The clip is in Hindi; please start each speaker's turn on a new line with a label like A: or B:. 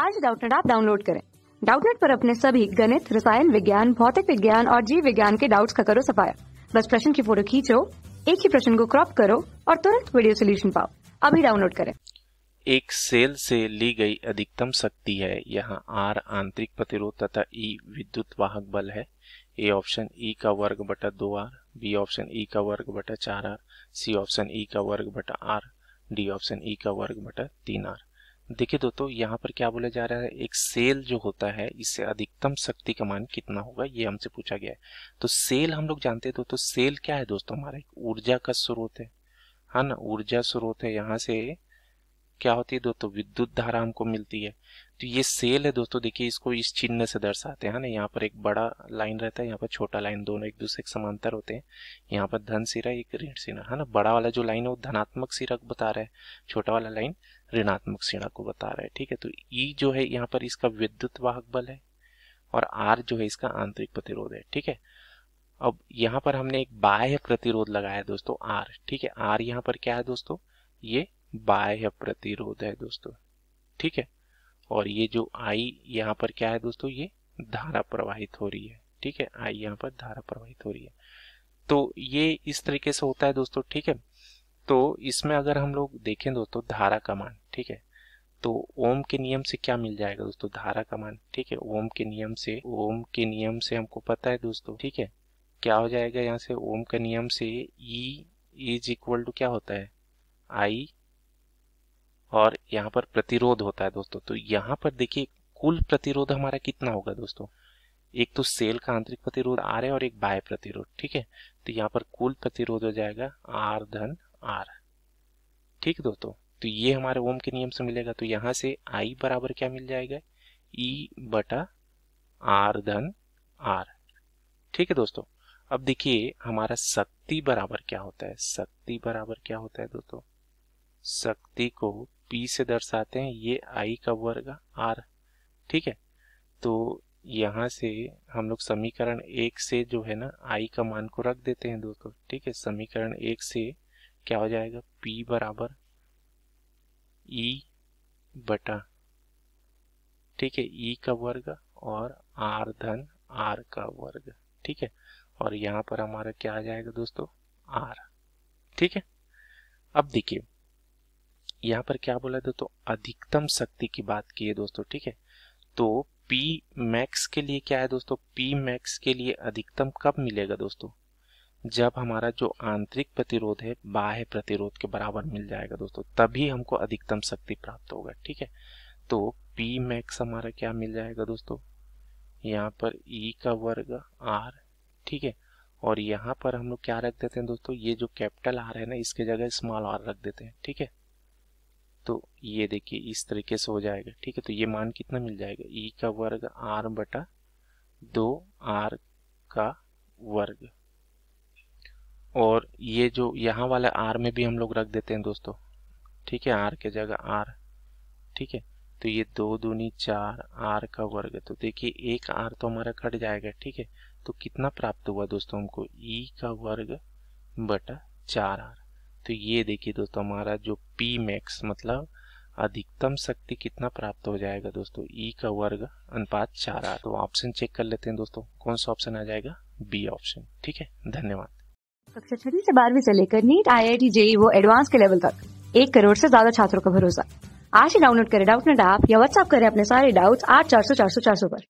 A: आज डाउटनेट आप डाउनलोड करें डाउटनेट पर अपने सभी गणित रसायन विज्ञान भौतिक विज्ञान और जीव विज्ञान के डाउट्स का करो सफाया बस प्रश्न की फोटो खींचो एक ही प्रश्न को क्रॉप करो और तुरंत वीडियो सोल्यूशन पाओ अभी डाउनलोड करें एक सेल से ली गई अधिकतम शक्ति है यहाँ आर आंतरिक प्रतिरोध तथा ई e विद्युत वाहक बल है ए ऑप्शन ई का वर्ग बटा दो आर बी ऑप्शन ई का वर्ग बटा चार आर सी ऑप्शन ई का वर्ग बटा आर डी ऑप्शन ई का वर्ग बटा तीन आर देखिए दोस्तों यहाँ पर क्या बोला जा रहा है एक सेल जो होता है इससे अधिकतम शक्ति का मान कितना होगा ये हमसे पूछा गया है तो सेल हम लोग जानते हैं दोस्तों सेल क्या है दोस्तों हमारा एक ऊर्जा का स्रोत है हाँ ना ऊर्जा स्रोत है यहाँ से क्या होती है दोस्तों विद्युत धारा हमको मिलती है तो ये सेल है दोस्तों देखिए इसको इस चिन्ह से दर्शाते हैं ना यहाँ पर एक बड़ा लाइन रहता है यहाँ पर छोटा लाइन दोनों एक दूसरे के समांतर होते हैं यहाँ पर धन सिरा एक ऋण सिरा है ना बड़ा वाला जो लाइन है वो धनात्मक सिरा को बता रहा है छोटा वाला लाइन ऋणात्मक सिरा को बता रहा है ठीक है तो ई जो है यहाँ पर इसका विद्युत वाहक बल है और आर जो है इसका आंतरिक प्रतिरोध है ठीक है अब यहाँ पर हमने एक बाह्य प्रतिरोध लगाया दोस्तों आर ठीक है आर यहाँ पर क्या है दोस्तों ये बाह्य प्रतिरोध है दोस्तों ठीक है और ये जो आई यहाँ पर क्या है दोस्तों ये धारा प्रवाहित हो रही है ठीक है आई यहाँ पर धारा प्रवाहित हो रही है तो ये इस तरीके से होता है दोस्तों ठीक है तो इसमें अगर हम लोग देखें दोस्तों धारा का मान ठीक है तो ओम के नियम से क्या मिल जाएगा दोस्तों धारा का मान ठीक है ओम के नियम से ओम के नियम से हमको पता है दोस्तों ठीक है क्या हो जाएगा यहाँ से ओम के नियम से ई इज इक्वल टू क्या होता है आई और यहाँ पर प्रतिरोध होता है दोस्तों तो यहाँ पर देखिए कुल प्रतिरोध हमारा कितना होगा दोस्तों एक तो सेल का आंतरिक प्रतिरोध आर है और एक बाह्य प्रतिरोध ठीक है तो यहाँ पर कुल प्रतिरोध हो जाएगा आर धन आर ठीक दोस्तों तो ये हमारे ओम के नियम से मिलेगा तो यहाँ से आई बराबर क्या मिल जाएगा ई बटा आर धन आर ठीक है दोस्तों अब देखिए हमारा शक्ति बराबर क्या होता है शक्ति बराबर क्या होता है दोस्तों शक्ति को पी से दर्शाते हैं ये आई का वर्ग आर ठीक है तो यहाँ से हम लोग समीकरण एक से जो है ना आई का मान को रख देते हैं दोस्तों ठीक है समीकरण एक से क्या हो जाएगा पी बराबर ई e बटा ठीक है ई e का वर्ग और आर धन आर का वर्ग ठीक है और यहाँ पर हमारा क्या आ जाएगा दोस्तों आर ठीक है अब देखिए यहाँ पर क्या बोला दोस्तों अधिकतम शक्ति की बात की है दोस्तों ठीक है तो पी मैक्स के लिए क्या है दोस्तों पी मैक्स के लिए अधिकतम कब मिलेगा दोस्तों जब हमारा जो आंतरिक प्रतिरोध है बाह्य प्रतिरोध के बराबर मिल जाएगा दोस्तों तभी हमको अधिकतम शक्ति प्राप्त होगा ठीक है तो पी मैक्स हमारा क्या मिल जाएगा दोस्तों यहाँ पर ई e का वर्ग आर ठीक है और यहाँ पर हम लोग क्या रख देते हैं दोस्तों ये जो कैपिटल आर है ना इसके जगह स्मॉल आर रख देते हैं ठीक है तो ये देखिए इस तरीके से हो जाएगा ठीक है तो ये मान कितना मिल जाएगा ई e का वर्ग आर बटा दो आर का वर्ग और ये जो यहाँ वाला आर में भी हम लोग रख देते हैं दोस्तों ठीक है आर के जगह आर ठीक है तो ये दो दूनी चार आर का वर्ग तो देखिए एक आर तो हमारा कट जाएगा ठीक है तो कितना प्राप्त हुआ दोस्तों हमको ई e का वर्ग बटा चार आर तो ये देखिए दोस्तों हमारा जो पी मैक्स मतलब अधिकतम शक्ति कितना प्राप्त हो जाएगा दोस्तों ई e का वर्ग अनुपात चार आठ तो ऑप्शन चेक कर लेते हैं दोस्तों कौन सा ऑप्शन आ जाएगा बी ऑप्शन ठीक है धन्यवाद कक्षा छठी से बारहवीं से लेकर NEET I I T JEE वो एडवांस के लेवल तक एक करोड़ से ज्यादा छात्रों का भरोसा आज ही डाउनलोड करें डाउट नेट ऐप या व्हाट्सअप करें अपने सारे डाउट्स आठ चार सौ चार सौ चार सौ पर